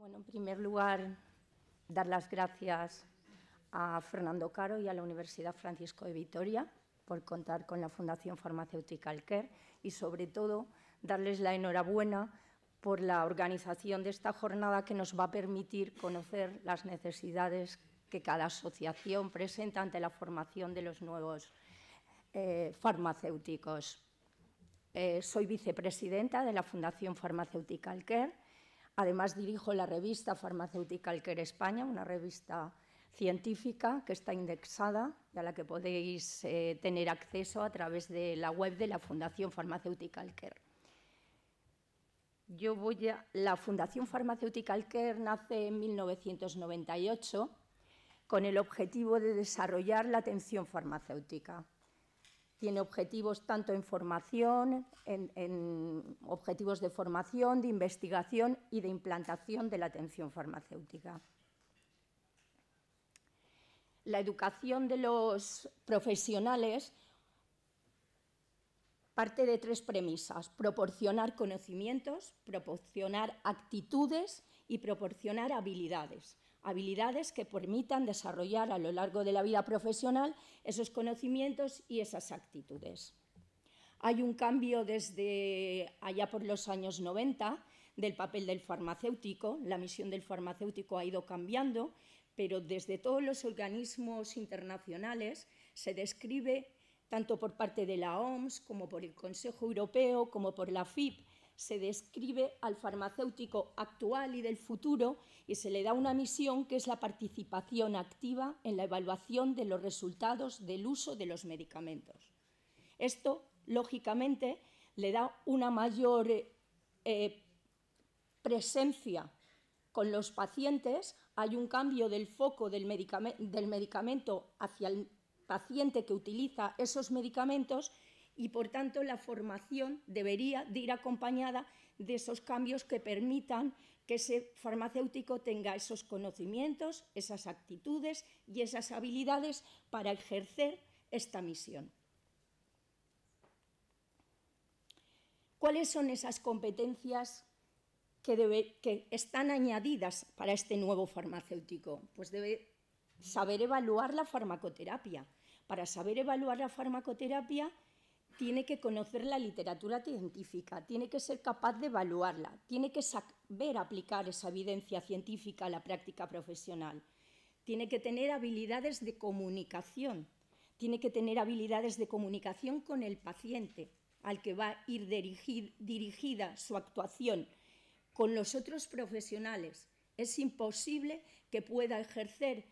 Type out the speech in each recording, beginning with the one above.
Bueno, en primer lugar, dar las gracias a Fernando Caro y a la Universidad Francisco de Vitoria por contar con la Fundación Farmacéutica Alquer y, sobre todo, darles la enhorabuena por la organización de esta jornada que nos va a permitir conocer las necesidades que cada asociación presenta ante la formación de los nuevos eh, farmacéuticos. Eh, soy vicepresidenta de la Fundación Farmacéutica Alquer Además dirijo la revista farmacéutica Alquer España, una revista científica que está indexada y a la que podéis eh, tener acceso a través de la web de la Fundación Farmacéutica Alquer. Yo voy la Fundación Farmacéutica Alquer nace en 1998 con el objetivo de desarrollar la atención farmacéutica tiene objetivos tanto en formación, en, en, objetivos de formación, de investigación y de implantación de la atención farmacéutica. La educación de los profesionales parte de tres premisas, proporcionar conocimientos, proporcionar actitudes y proporcionar habilidades habilidades que permitan desarrollar a lo largo de la vida profesional esos conocimientos y esas actitudes. Hay un cambio desde allá por los años 90 del papel del farmacéutico, la misión del farmacéutico ha ido cambiando, pero desde todos los organismos internacionales se describe, tanto por parte de la OMS como por el Consejo Europeo, como por la FIP, se describe al farmacéutico actual y del futuro y se le da una misión que es la participación activa en la evaluación de los resultados del uso de los medicamentos. Esto, lógicamente, le da una mayor eh, presencia con los pacientes, hay un cambio del foco del medicamento hacia el paciente que utiliza esos medicamentos y por tanto la formación debería de ir acompañada de esos cambios que permitan que ese farmacéutico tenga esos conocimientos, esas actitudes y esas habilidades para ejercer esta misión. ¿Cuáles son esas competencias que, que están añadidas para este nuevo farmacéutico? Pues debe saber evaluar la farmacoterapia. Para saber evaluar la farmacoterapia tiene que conocer la literatura científica, tiene que ser capaz de evaluarla, tiene que saber aplicar esa evidencia científica a la práctica profesional, tiene que tener habilidades de comunicación, tiene que tener habilidades de comunicación con el paciente al que va a ir dirigida su actuación, con los otros profesionales. Es imposible que pueda ejercer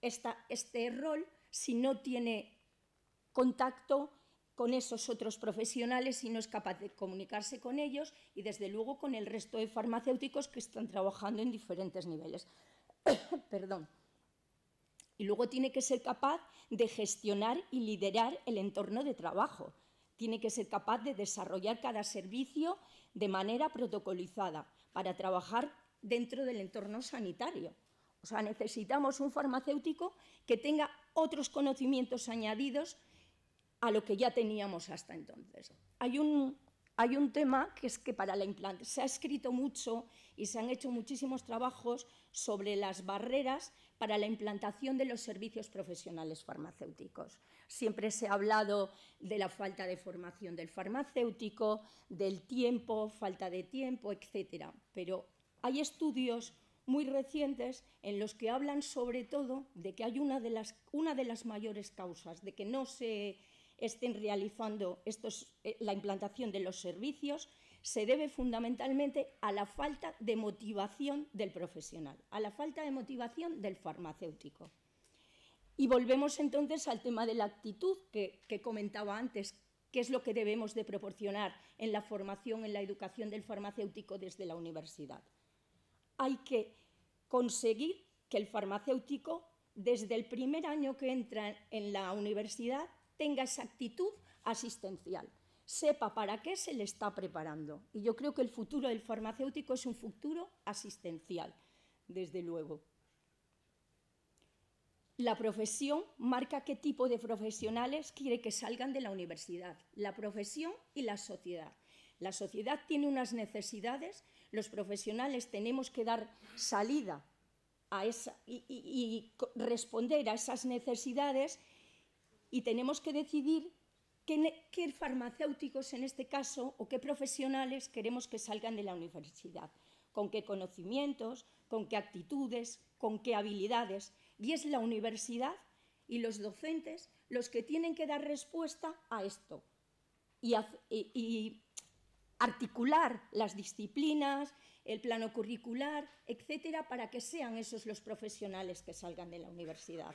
este rol si no tiene contacto con esos otros profesionales si no es capaz de comunicarse con ellos y desde luego con el resto de farmacéuticos que están trabajando en diferentes niveles. Perdón. Y luego tiene que ser capaz de gestionar y liderar el entorno de trabajo. Tiene que ser capaz de desarrollar cada servicio de manera protocolizada para trabajar dentro del entorno sanitario. O sea, necesitamos un farmacéutico que tenga otros conocimientos añadidos a lo que ya teníamos hasta entonces. Hay un, hay un tema que es que para la implantación se ha escrito mucho y se han hecho muchísimos trabajos sobre las barreras para la implantación de los servicios profesionales farmacéuticos. Siempre se ha hablado de la falta de formación del farmacéutico, del tiempo, falta de tiempo, etcétera, pero hay estudios muy recientes en los que hablan sobre todo de que hay una de las, una de las mayores causas de que no se estén realizando eh, la implantación de los servicios se debe fundamentalmente a la falta de motivación del profesional, a la falta de motivación del farmacéutico. Y volvemos entonces al tema de la actitud que, que comentaba antes, qué es lo que debemos de proporcionar en la formación, en la educación del farmacéutico desde la universidad. Hay que conseguir que el farmacéutico, desde el primer año que entra en la universidad, tenga esa actitud asistencial, sepa para qué se le está preparando. Y yo creo que el futuro del farmacéutico es un futuro asistencial, desde luego. La profesión marca qué tipo de profesionales quiere que salgan de la universidad, la profesión y la sociedad. La sociedad tiene unas necesidades, los profesionales tenemos que dar salida a esa, y, y responder a esas necesidades y tenemos que decidir qué, farmacéuticos en este caso o qué profesionales queremos que salgan de la universidad, con qué conocimientos, con qué actitudes, con qué habilidades. Y es la universidad y los docentes los que tienen que dar respuesta a esto y, y articular las disciplinas, el plano curricular, etcétera, para que sean esos los profesionales que salgan de la universidad.